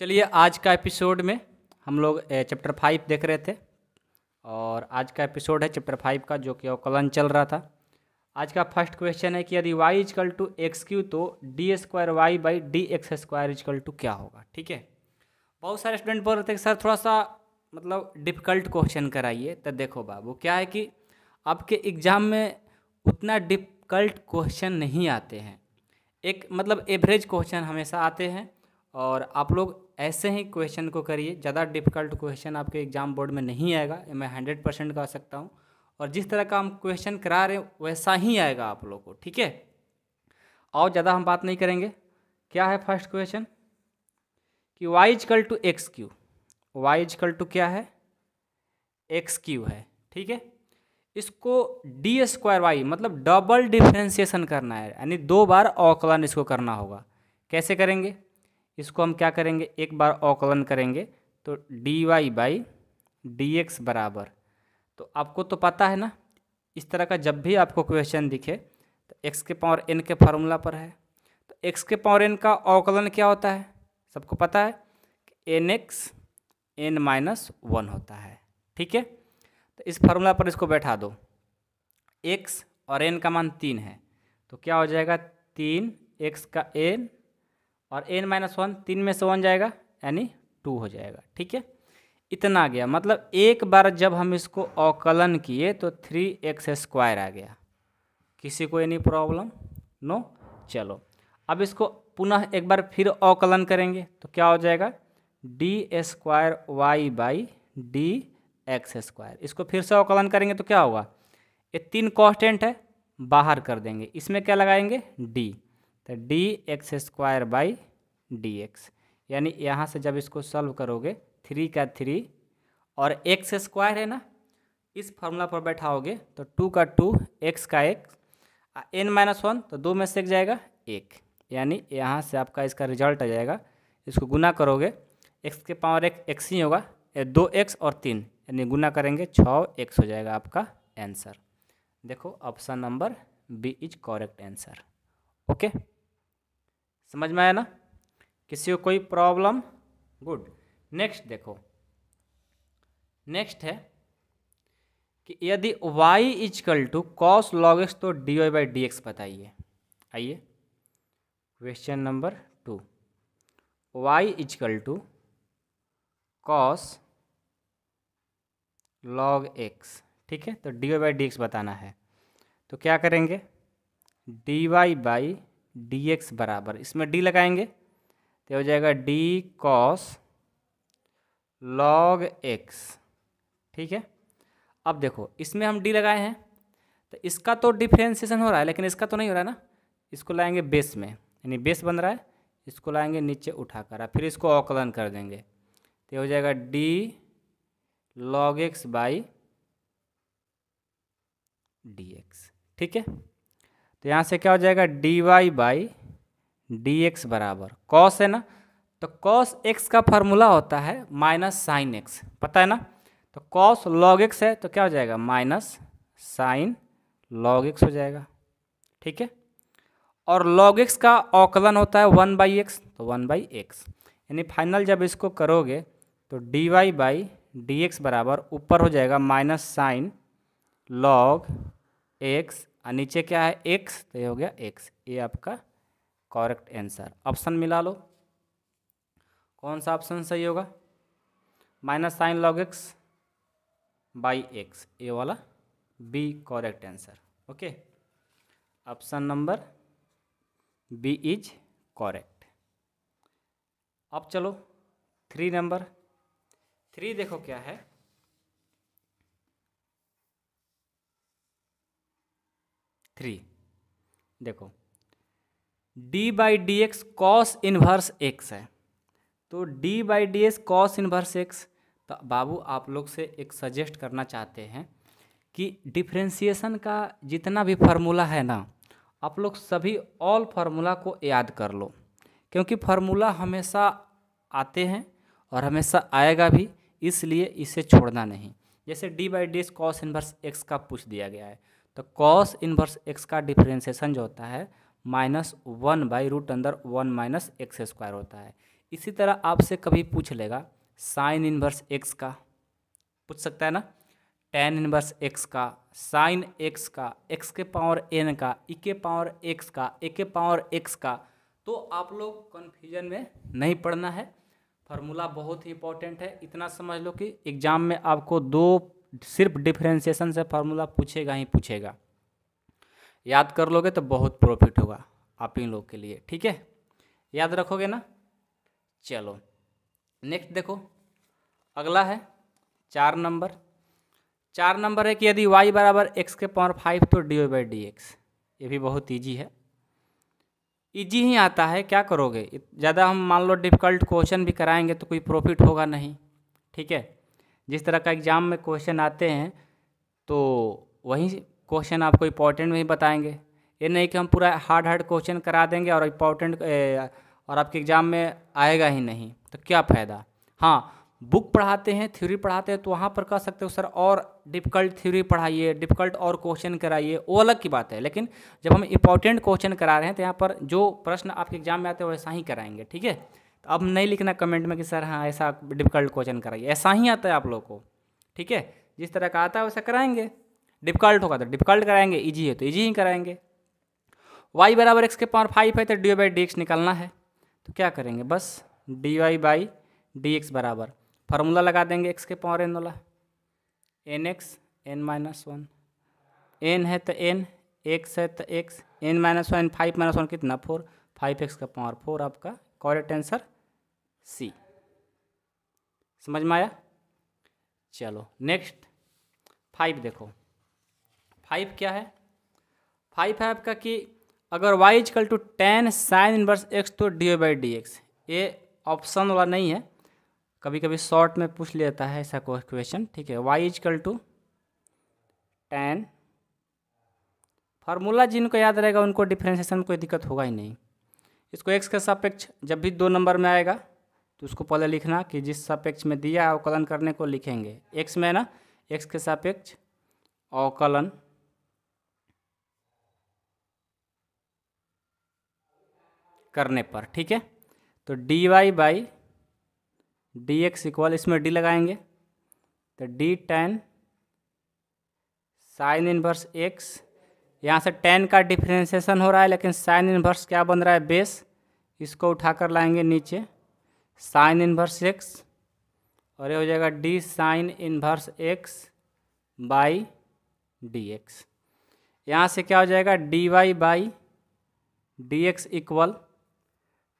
चलिए आज का एपिसोड में हम लोग चैप्टर फाइव देख रहे थे और आज का एपिसोड है चैप्टर फाइव का जो कि अवकलन चल रहा था आज का फर्स्ट क्वेश्चन है कि यदि y is equal to x q तो d square y by d x square is equal to क्या होगा ठीक है बहुत सारे स्टूडेंट बोल रहे थे कि सर थोड़ा सा मतलब डिफ़िकल्ट क्वेश्चन कराइए तो देखो बाबू क्या है कि आपके एग्ज़ाम में उतना डिफ़िकल्ट क्वेश्चन नहीं आते हैं एक मतलब एवरेज क्वेश्चन हमेशा आते हैं और आप लोग ऐसे ही क्वेश्चन को करिए ज़्यादा डिफिकल्ट क्वेश्चन आपके एग्ज़ाम बोर्ड में नहीं आएगा मैं हंड्रेड परसेंट कह सकता हूँ और जिस तरह का हम क्वेश्चन करा रहे हैं वैसा ही आएगा आप लोग को ठीक है और ज़्यादा हम बात नहीं करेंगे क्या है फर्स्ट क्वेश्चन कि y is equal to x q y is equal to क्या है एक्स क्यू है ठीक है इसको डी स्क्वायर वाई मतलब डबल डिफ्रेंसिएशन करना है यानी दो बार अवकलन इसको करना होगा कैसे करेंगे इसको हम क्या करेंगे एक बार अवकलन करेंगे तो d y by d x बराबर तो आपको तो पता है ना इस तरह का जब भी आपको क्वेश्चन दिखे तो एक्स के पावर एन के फार्मूला पर है तो एक्स के पावर एन का अवकलन क्या होता है सबको पता है कि n x n minus one होता है ठीक है तो इस फार्मूला पर इसको बैठा दो एक्स और एन का मान तीन है तो क्या हो जाएगा तीन एक्स का एन और एन माइनस वन तीन में से वन जाएगा यानी टू हो जाएगा ठीक है इतना आ गया मतलब एक बार जब हम इसको अवकलन किए तो थ्री एक्स स्क्वायर आ गया किसी को एनी प्रॉब्लम नो चलो अब इसको पुनः एक बार फिर अवकलन करेंगे तो क्या हो जाएगा d square y by d x square इसको फिर से अवकलन करेंगे तो क्या होगा ये तीन कॉन्स्टेंट है बाहर कर देंगे इसमें क्या लगाएंगे डी तो d x square by d x यानी यहाँ से जब इसको सॉल्व करोगे थ्री का थ्री और एक्स स्क्वायर है ना इस फॉर्मूला पर बैठाओगे तो टू का टू एक्स का एक एन माइनस वन तो दो में से एक जाएगा एक यानी यहाँ से आपका इसका रिजल्ट आ जाएगा इसको गुना करोगे एक्स के पावर एक एक्स ही होगा दो एक्स और तीन यानी गुना करेंगे छः एक्स हो जाएगा आपका आंसर देखो option number B is correct answer okay समझ में आया ना किसी को कोई प्रॉब्लम गुड नेक्स्ट देखो नेक्स्ट है कि यदि y is equal to cos log x तो d y by d x बताइए आइए question number two y is equal to cos log x ठीक है तो d y by d x बताना है तो क्या करेंगे d y by d x बराबर इसमें डी लगाएंगे तो हो जाएगा डी कॉस लॉग एक्स ठीक है अब देखो इसमें हम डी लगाए हैं तो इसका तो डिफ्रेंसिएशन हो रहा है लेकिन इसका तो नहीं हो रहा ना इसको लाएंगे बेस में यानी बेस बन रहा है इसको लाएंगे नीचे उठा कर फिर इसको अवकलन कर देंगे तो हो जाएगा d log x by d x ठीक है तो यहाँ से क्या हो जाएगा d y by d x बराबर कॉस है ना तो कॉस एक्स का फार्मूला होता है माइनस साइन एक्स पता है ना तो कॉस लॉग एक्स है तो क्या हो जाएगा माइनस साइन लॉग एक्स हो जाएगा ठीक है और लॉग एक्स का औकलन होता है वन बाई एक्स तो वन बाई एक्स यानी फाइनल जब इसको करोगे तो d y by d x बराबर ऊपर हो जाएगा माइनस साइन लॉग एक्स और नीचे क्या है एक्स तो ये हो गया एक्स ये आपका करेक्ट आंसर ऑप्शन मिला लो कौन सा ऑप्शन सही होगा minus sine log x by x ये वाला B correct answer okay option number B is correct अब चलो थ्री नंबर थ्री देखो क्या है थ्री देखो d by d x cos inverse x है तो d by d x cos inverse x तो बाबू आप लोग से एक सजेस्ट करना चाहते हैं कि डिफ्रेंसिएशन का जितना भी फार्मूला है ना आप लोग सभी ऑल फार्मूला को याद कर लो क्योंकि फार्मूला हमेशा आते हैं और हमेशा आएगा भी इसलिए इसे छोड़ना नहीं जैसे d by d cos inverse x का पूछ दिया गया है तो कॉस इनवर्स एक्स का डिफ्रेंसेशन जो होता है माइनस वन बाई रूट अंदर वन माइनस एक्स स्क्वायर होता है इसी तरह आपसे कभी पूछ लेगा साइन इनवर्स एक्स का पूछ सकता है ना टेन इनवर्स एक्स का साइन एक्स का एक्स के पावर एन का ई e के पावर एक्स का ए के पावर एक्स का तो आप लोग कन्फ्यूजन में नहीं पड़ना है फार्मूला बहुत ही इंपॉर्टेंट है इतना समझ लो कि एग्ज़ाम में आपको दो सिर्फ डिफ्रेंसिएशन से फार्मूला पूछेगा ही पूछेगा याद कर लोगे तो बहुत प्रॉफिट होगा आप इन लोग के लिए ठीक है याद रखोगे ना चलो नेक्स्ट देखो अगला है चार नंबर चार नंबर है कि यदि y बराबर एक्स के पावर फाइव तो d y by d x ये भी बहुत ईजी है ईजी ही आता है क्या करोगे ज़्यादा हम मान लो डिफ़िकल्ट क्वेश्चन भी कराएंगे तो कोई प्रॉफिट होगा नहीं ठीक है जिस तरह का एग्ज़ाम में क्वेश्चन आते हैं तो वही क्वेश्चन आपको इम्पोर्टेंट में बताएंगे ये नहीं कि हम पूरा हार्ड हार्ड क्वेश्चन करा देंगे और इम्पोर्टेंट और आपके एग्ज़ाम में आएगा ही नहीं तो क्या फ़ायदा हाँ बुक पढ़ाते हैं थ्योरी पढ़ाते हैं तो वहाँ पर कह सकते हो सर और डिफ़िकल्ट थ्योरी पढ़ाइए डिफ़िकल्ट और क्वेश्चन कराइए वो अलग की बात है लेकिन जब हम इम्पोर्टेंट क्वेश्चन करा रहे हैं तो यहाँ पर जो प्रश्न आपके एग्ज़ाम में आते हैं वैसा ही कराएंगे ठीक है तो अब नहीं लिखना कमेंट में कि सर हाँ ऐसा डिफिकल्ट क्वेश्चन कराइए ऐसा ही आता है आप लोग को ठीक है जिस तरह का आता है वैसा कराएंगे डिफिकल्ट होगा तो डिफिकल्ट कराएंगे ईजी है तो ईजी ही कराएंगे वाई बराबर एक्स के पावर फाइव है तो डी बाई डी एक्स निकालना है तो क्या करेंगे बस d y by d x बराबर फार्मूला लगा देंगे एक्स के पावर एन वाला n x n minus one n है तो एन एक्स है तो x n minus one five minus one कितना फोर फाइव एक्स का पावर फोर आपका कॉरेक्ट आंसर सी समझ में आया चलो नेक्स्ट फाइव देखो फाइव क्या है फाइव है आपका कि अगर y is equal to tan sine inverse x तो d o by d x ये ऑप्शन वाला नहीं है कभी कभी शॉर्ट में पूछ लेता है ऐसा कोई क्वेश्चन ठीक है y is equal to tan formula जिनको याद रहेगा उनको डिफ्रेंसिएशन में कोई दिक्कत होगा ही नहीं इसको एक्स के सापेक्ष जब भी दो नंबर में आएगा तो उसको पहले लिखना कि जिस सापेक्ष में दिया है अवकलन करने को लिखेंगे एक्स में है ना एक्स के सापेक्ष अवकलन करने पर ठीक है तो d y by d x equal इसमें डी लगाएंगे तो d tan sine inverse x यहाँ से टेन का डिफ्रेंसिएशन हो रहा है लेकिन साइन इनवर्स क्या बन रहा है बेस इसको उठाकर लाएंगे नीचे साइन इनवर्स एक्स और ये हो जाएगा d sine inverse x by d x यहाँ से क्या हो जाएगा d y by d x equal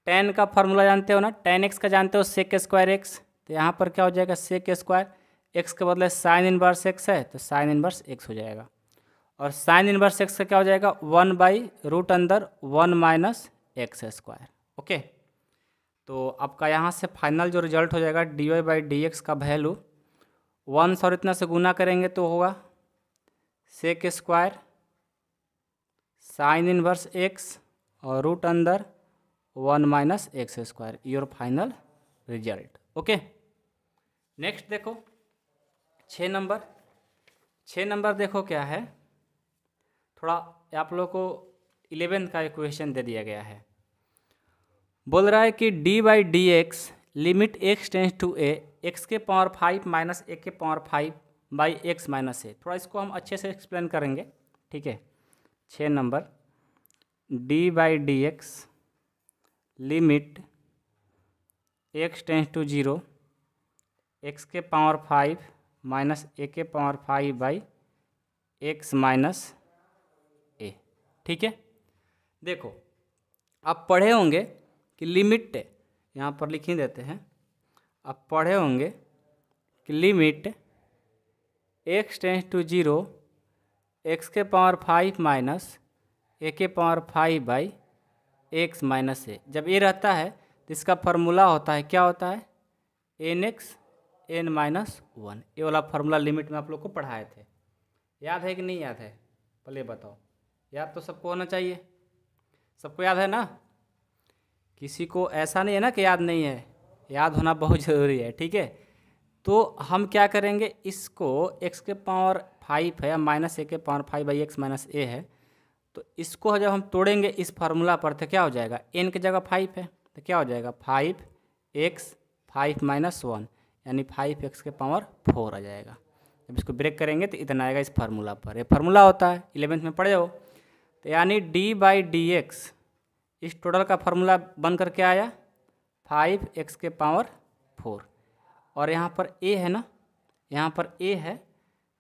tan का फॉर्मूला जानते हो ना टेन एक्स का जानते हो सेक स्क्वायर एक्स तो यहाँ पर क्या हो जाएगा सेक स्क्वायर एक्स के बदले साइन इनवर्स एक्स है तो साइन इनवर्स एक्स हो जाएगा और साइन इनवर्स एक्स का क्या हो जाएगा वन बाई रूट अंदर one minus x square okay तो आपका यहाँ से फाइनल जो रिजल्ट हो जाएगा d y by d x का वैल्यू वन सौ इतना से गुना करेंगे तो होगा sec square sine inverse x और रूट अंदर one minus x square your final result okay next देखो छः नंबर छः नंबर देखो क्या है थोड़ा आप लोग को इलेवेंथ का एक क्वेश्चन दे दिया गया है बोल रहा है कि d by d x limit x tends to a x के पावर फाइव माइनस ए के power five by x minus a थोड़ा इसको हम अच्छे से एक्सप्लेन करेंगे ठीक है छः नंबर d by d x limit x tends to zero x के पावर फाइव माइनस ए के power five by x minus a ठीक है देखो आप पढ़े होंगे कि लिमिट यहाँ पर लिख ही देते हैं आप पढ़े होंगे कि limit x tends to zero x के पावर फाइव माइनस ए के power five by x minus a जब ये रहता है तो इसका फार्मूला होता है क्या होता है n x n minus one ये वाला फार्मूला लिमिट में आप लोग को पढ़ाए थे याद है कि नहीं याद है पहले बताओ याद तो सबको होना चाहिए सबको याद है ना किसी को ऐसा नहीं है ना कि याद नहीं है याद होना बहुत ज़रूरी है ठीक है तो हम क्या करेंगे इसको एक्स के पावर फाइव है माइनस ए के power five by x minus a है तो इसको जब हम तोड़ेंगे इस फार्मूला पर तो क्या हो जाएगा एन की जगह फाइव है तो क्या हो जाएगा five x five minus one यानी फाइव एक्स के पावर फोर आ जाएगा जब इसको ब्रेक करेंगे तो इतना आएगा इस फार्मूला पर ये फार्मूला होता है इलेवेंथ में पढ़ जाओ तो यानी डी बाई डी एक्स इस टोटल का फार्मूला बन कर के आया फाइव एक्स के पावर फोर और यहाँ पर ए है ना यहाँ पर ए है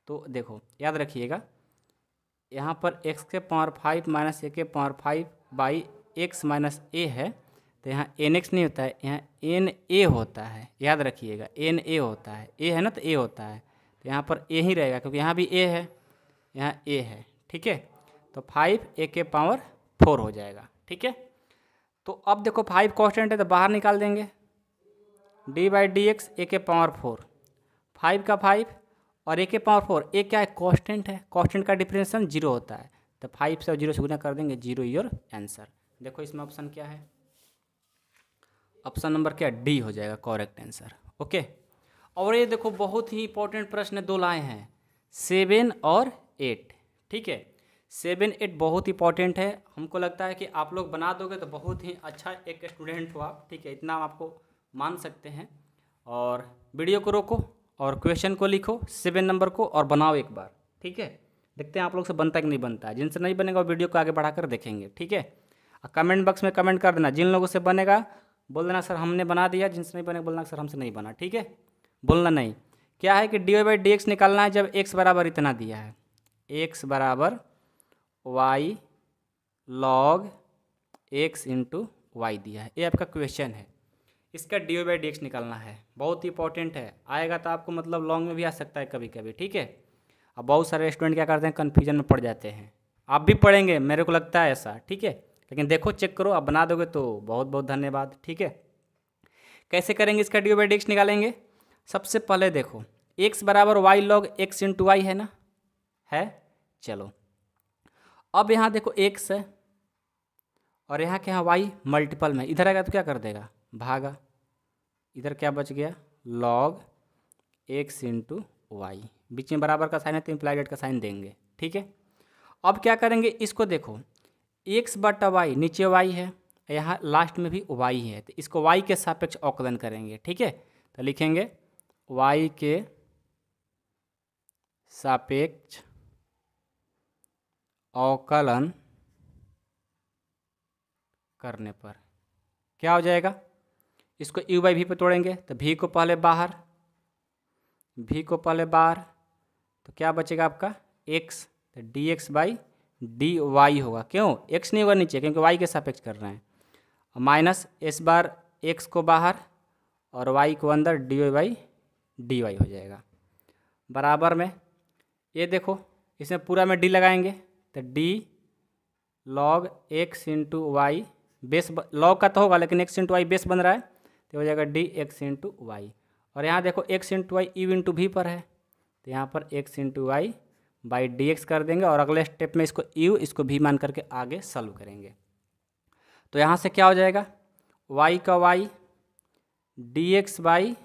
तो देखो याद रखिएगा यहाँ पर एक्स के पावर फाइव माइनस ए के power five by x minus a है तो यहाँ एन एक्स नहीं होता है यहाँ एन ए होता है याद रखिएगा एन ए होता है ए है ना तो ए होता है तो यहाँ पर ए ही रहेगा क्योंकि यहाँ भी ए है यहाँ ए है ठीक है तो फाइव ए के पावर फोर हो जाएगा ठीक है तो अब देखो फाइव कॉन्स्टेंट है तो बाहर निकाल देंगे d by d x a के पावर फोर फाइव का फाइव और ए के पावर फोर ए क्या है कॉन्स्टेंट है कॉन्स्टेंट का डिफ्रेंसन जीरो होता है तो फाइव से जीरो से गुना कर देंगे जीरो योर आंसर देखो इसमें ऑप्शन क्या है ऑप्शन नंबर क्या डी हो जाएगा कॉरेक्ट आंसर ओके और ये देखो बहुत ही इंपॉर्टेंट प्रश्न दो लाए हैं सेवन और एट ठीक है सेवन एट बहुत इंपॉर्टेंट है हमको लगता है कि आप लोग बना दोगे तो बहुत ही अच्छा एक स्टूडेंट हो आप ठीक है इतना आपको मान सकते हैं और वीडियो को रोको और क्वेश्चन को लिखो सेवन नंबर को और बनाओ एक बार ठीक है देखते हैं आप लोग से बनता कि नहीं बनता है जिनसे नहीं बनेगा वो वीडियो को आगे बढ़ाकर देखेंगे ठीक है कमेंट बॉक्स में कमेंट कर देना जिन लोगों से बनेगा बोल देना सर हमने बना दिया जिनसे नहीं बनेगा बोलना सर हमसे नहीं बना ठीक है बोलना नहीं क्या है कि d y by d x निकालना है जब एक्स बराबर इतना दिया है एक्स बराबर y log x into y दिया है ये आपका क्वेश्चन है इसका d o by d x निकालना है बहुत इंपॉर्टेंट है आएगा तो आपको मतलब लॉन्ग में भी आ सकता है कभी कभी ठीक है अब बहुत सारे स्टूडेंट क्या करते हैं कन्फ्यूजन में पड़ जाते हैं आप भी पढ़ेंगे मेरे को लगता है ऐसा ठीक है लेकिन देखो चेक करो आप बना दोगे तो बहुत बहुत धन्यवाद ठीक है कैसे करेंगे इसका d o by d x निकालेंगे सबसे पहले देखो एक्स बराबर y log x into y है ना है चलो अब यहाँ देखो एक्स है और यहाँ क्या है वाई मल्टीपल में इधर आएगा तो क्या कर देगा भागा इधर क्या बच गया लॉग एक्स इंटू वाई बीच में बराबर का साइन है तो इम्प्लाइडेड का साइन देंगे ठीक है अब क्या करेंगे इसको देखो एक्स बट वाई नीचे वाई है यहाँ लास्ट में भी वाई है तो इसको वाई के सापेक्ष औकलन करेंगे ठीक है तो लिखेंगे वाई के सापेक्ष अवकलन करने पर क्या हो जाएगा इसको यू बाई भी पर तोड़ेंगे तो भी को पहले बाहर भी को पहले बाहर तो क्या बचेगा आपका एक्स तो d x by d y होगा क्यों एक्स नहीं होगा नीचे क्योंकि वाई के सापेक्ष कर रहे हैं माइनस एस बार एक्स को बाहर और वाई को अंदर d y by d y हो जाएगा बराबर में ये देखो इसमें पूरा में डी लगाएंगे तो d log x into y base log का तो होगा लेकिन एक्स इंटू वाई बेस बन रहा है तो हो जाएगा डी एक्स इंटू वाई और यहाँ देखो x into y u into भी पर है तो यहाँ पर x into y by d x कर देंगे और अगले स्टेप में इसको यू इसको भी मान करके आगे सॉल्व करेंगे तो यहाँ से क्या हो जाएगा वाई का y d x by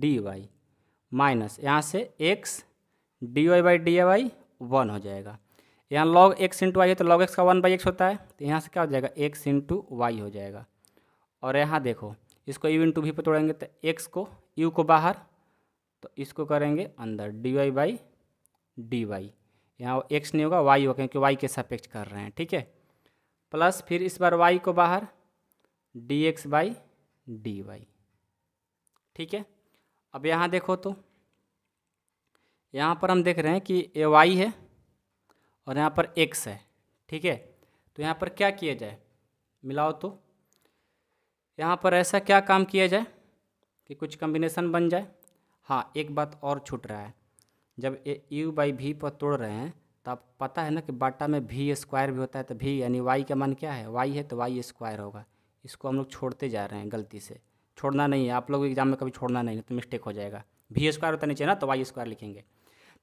d y minus यहाँ से x d y by d y one हो जाएगा यहाँ लॉग एक्स इंटू वाई है तो लॉग एक्स का वन बाई एक्स होता है तो यहाँ से क्या हो जाएगा एक्स इंटू वाई हो जाएगा और यहाँ देखो इसको यू इंटू भी पर तोड़ेंगे तो एक्स को यू को बाहर तो इसको करेंगे अंदर d y by d y यहाँ एक्स नहीं होगा वाई होगा क्योंकि वाई के सापेक्ष कर रहे हैं ठीक है प्लस फिर इस बार वाई को बाहर d x by d y ठीक है अब यहाँ देखो तो यहाँ पर हम देख रहे हैं कि ए वाई है और यहाँ पर एक्स है ठीक है तो यहाँ पर क्या किया जाए मिलाओ तो यहाँ पर ऐसा क्या काम किया जाए कि कुछ कम्बिनेसन बन जाए हाँ एक बात और छूट रहा है जब ए यू बाई भी पर तोड़ रहे हैं तो आप पता है ना कि बाटा में भी स्क्वायर भी होता है तो भी यानी वाई का मान क्या है वाई है तो वाई स्क्वायर होगा इसको हम लोग छोड़ते जा रहे हैं गलती से छोड़ना नहीं है आप लोग एग्जाम में कभी छोड़ना नहीं है तो मिस्टेक हो जाएगा भी स्क्वायर होता नहीं चाहिए ना तो वाई स्क्वायर लिखेंगे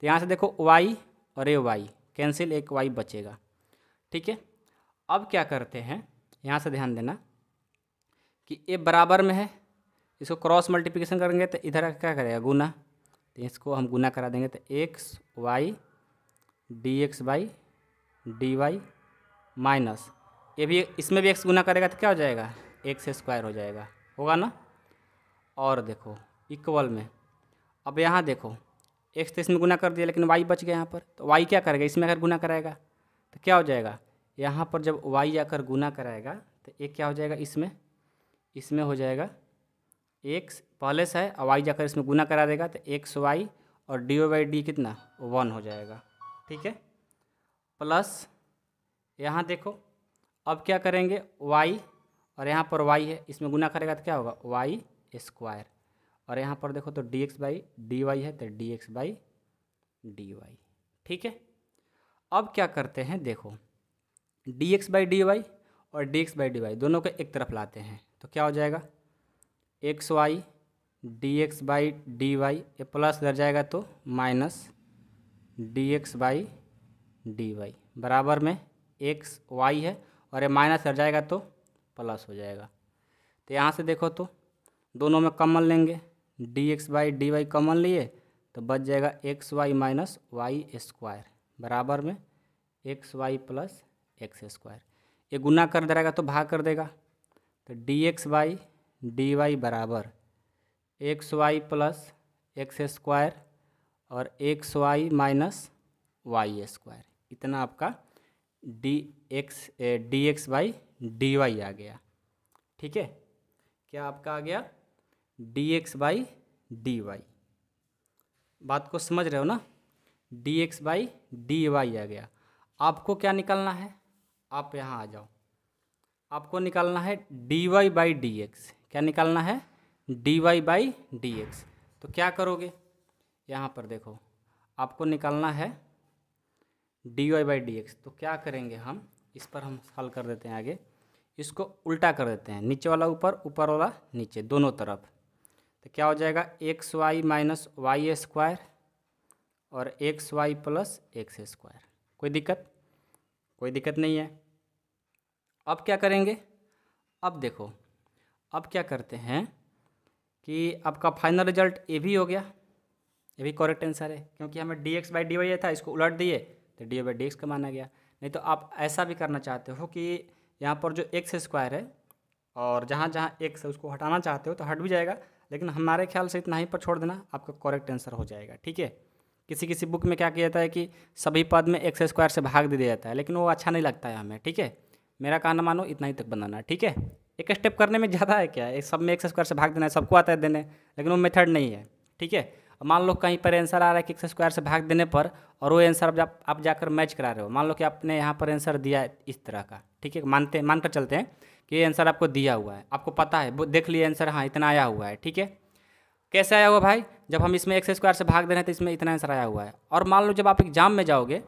तो यहाँ से देखो वाई और ए वाई कैंसिल एक वाई बचेगा ठीक है अब क्या करते हैं यहाँ से ध्यान देना कि ए बराबर में है इसको क्रॉस मल्टीप्लिकेशन करेंगे तो इधर क्या करेगा गुना तो इसको हम गुना करा देंगे तो x y d x by d y minus ये भी इसमें भी एक्स गुना करेगा तो क्या हो जाएगा एक्स स्क्वायर हो जाएगा होगा ना और देखो इक्वल में अब यहाँ देखो एक्स तो इसमें गुना कर दिया लेकिन वाई बच गया यहाँ पर तो वाई क्या करेगा इसमें अगर गुना कराएगा तो क्या हो जाएगा यहाँ पर जब वाई आकर गुना कराएगा तो एक क्या हो जाएगा इसमें इसमें हो जाएगा एक्स पहले से है और वाई जाकर इसमें गुना करा देगा तो एक्स वाई और डी ओ वाई डी कितना वन हो जाएगा ठीक है प्लस यहाँ देखो अब क्या करेंगे वाई और यहाँ पर वाई है इसमें गुना करेगा तो क्या होगा वाई स्क्वायर और यहाँ पर देखो तो d x by d y है तो d x by d y ठीक है अब क्या करते हैं देखो d x by d y और d x by d y दोनों को एक तरफ लाते हैं तो क्या हो जाएगा x y d x by d y ये प्लस इधर जाएगा तो minus d x by d y बराबर में एक्स वाई है और ये माइनस कर जाएगा तो प्लस हो जाएगा तो यहाँ से देखो तो दोनों में कमल लेंगे d x by d y common लिए तो बच जाएगा x y minus y square बराबर में x y plus x square ये गुना कर दे रहेगा तो भाग कर देगा तो d x by d y बराबर x y plus x square और x y minus y square इतना आपका d x d x by d y आ गया ठीक है क्या आपका आ गया d x by d y बात को समझ रहे हो ना d x by d y आ गया आपको क्या निकालना है आप यहाँ आ जाओ आपको निकालना है d y by d x क्या निकालना है d y by d x तो क्या करोगे यहाँ पर देखो आपको निकालना है d y by d x तो क्या करेंगे हम इस पर हम हल कर देते हैं आगे इसको उल्टा कर देते हैं नीचे वाला ऊपर ऊपर वाला नीचे दोनों तरफ तो क्या हो जाएगा x y minus y square और x y plus x square कोई दिक्कत कोई दिक्कत नहीं है अब क्या करेंगे अब देखो अब क्या करते हैं कि आपका फाइनल रिजल्ट ए भी हो गया ये भी करेक्ट आंसर है क्योंकि हमें d x by d y था इसको उलट दिए तो डी बाई डी एक्स का माना गया नहीं तो आप ऐसा भी करना चाहते हो कि यहाँ पर जो एक्स स्क्वायर है और जहाँ जहाँ एक्स है उसको हटाना चाहते हो तो हट भी जाएगा लेकिन हमारे ख्याल से इतना ही पर छोड़ देना आपका करेक्ट आंसर हो जाएगा ठीक है किसी किसी बुक में क्या किया जाता है कि सभी पद में एक्स स्क्वायर से भाग दे दिया जाता है लेकिन वो अच्छा नहीं लगता है हमें ठीक है मेरा कहना मानो इतना ही तक बनाना ठीक है एक स्टेप करने में ज़्यादा है क्या एक सब में एक्स स्क्वायर से भाग देना है सबको आता है देने लेकिन वो मेथड नहीं है ठीक है मान लो कहीं पर आंसर आ रहा है कि एक्स स्क्वायर से भाग देने पर और वो आंसर आप आप जाकर मैच करा रहे हो मान लो कि आपने यहाँ पर आंसर दिया है इस तरह का ठीक है मानते मानकर चलते हैं कि ये आंसर आपको दिया हुआ है आपको पता है देख लिए आंसर हाँ इतना आया हुआ है ठीक है कैसे आया हुआ भाई जब हम इसमें एक्स स्क्वायर से भाग दे रहे हैं तो इसमें इतना आंसर आया हुआ है और मान लो जब आप एग्जाम में जाओगे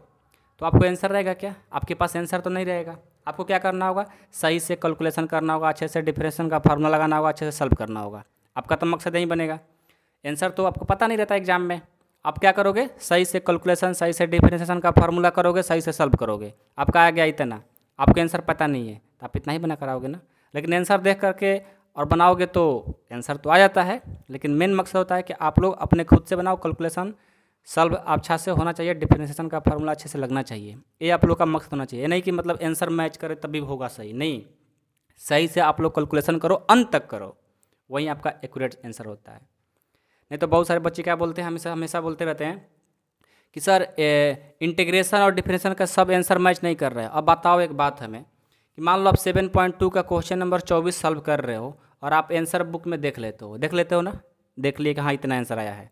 तो आपको आंसर रहेगा क्या आपके पास आंसर तो नहीं रहेगा आपको क्या करना होगा सही से कैलकुलेशन करना होगा अच्छे से डिफ्रेशन का फार्मूला लगाना होगा अच्छे से सॉल्व करना होगा आपका तो मकसद यही बनेगा आंसर तो आपको पता नहीं रहता एग्जाम में आप क्या करोगे सही से कैलकुलेशन सही से डिफ्रेंसेशन का फार्मूला करोगे सही से सॉल्व करोगे आपका आ गया इतना आपको आंसर पता नहीं है तो आप इतना ही बना कराओगे ना लेकिन आंसर देख करके और बनाओगे तो आंसर तो आ जाता है लेकिन मेन मकसद होता है कि आप लोग अपने खुद से बनाओ कैलकुलेशन सल्व अच्छा से होना चाहिए डिफ्रेंसिएशन का फार्मूला अच्छे से लगना चाहिए ये आप लोग का मकसद होना चाहिए नहीं कि मतलब आंसर मैच करे तभी होगा सही नहीं सही से आप लोग कैलकुलेशन करो अंत तक करो वहीं आपका एक्यूरेट आंसर होता है नहीं तो बहुत सारे बच्चे क्या बोलते हैं हमेशा हमेशा बोलते रहते हैं कि सर इंटीग्रेशन और डिफरेंशन का सब आंसर मैच नहीं कर रहा है अब बताओ एक बात हमें कि मान लो आप सेवन पॉइंट टू का क्वेश्चन नंबर चौबीस सॉल्व कर रहे हो और आप आंसर बुक में देख लेते हो देख लेते हो ना देख लिए कि हाँ इतना आंसर आया है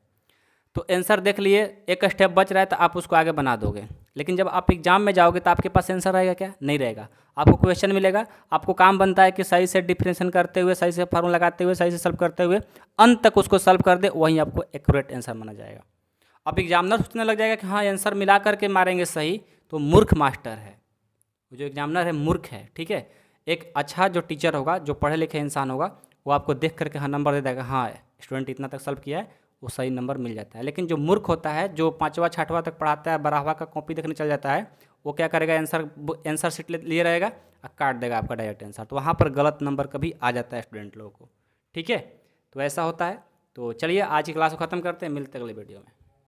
तो आंसर देख लिए एक स्टेप बच रहा है तो आप उसको आगे बना दोगे लेकिन जब आप एग्जाम में जाओगे तो आपके पास आंसर रहेगा क्या नहीं रहेगा आपको क्वेश्चन मिलेगा आपको काम बनता है कि सही से डिफ्रेंसन करते हुए सही से फॉर्म लगाते हुए सही से सॉल्व करते हुए अंत तक उसको सॉल्व कर दे वहीं आपको एक्यूरेट आंसर माना जाएगा अब एग्जामिनर सोचने लग जाएगा कि हाँ आंसर मिला करके मारेंगे सही तो मूर्ख मास्टर है जो एग्जामिनर है मूर्ख है ठीक है एक अच्छा जो टीचर होगा जो पढ़े लिखे इंसान होगा वो आपको देख करके हाँ नंबर दे देगा हाँ स्टूडेंट इतना तक सॉल्व किया है वो सही नंबर मिल जाता है लेकिन जो मूर्ख होता है जो पाँचवा छठवा तक पढ़ाता है बराहवा का कॉपी देखने चल जाता है वो क्या करेगा आंसर आंसर सीट लिए रहेगा और काट देगा आपका डायरेक्ट आंसर तो वहाँ पर गलत नंबर कभी आ जाता है स्टूडेंट लोगों को ठीक है तो ऐसा होता है तो चलिए आज की क्लास को ख़त्म करते हैं मिलते अगले वीडियो में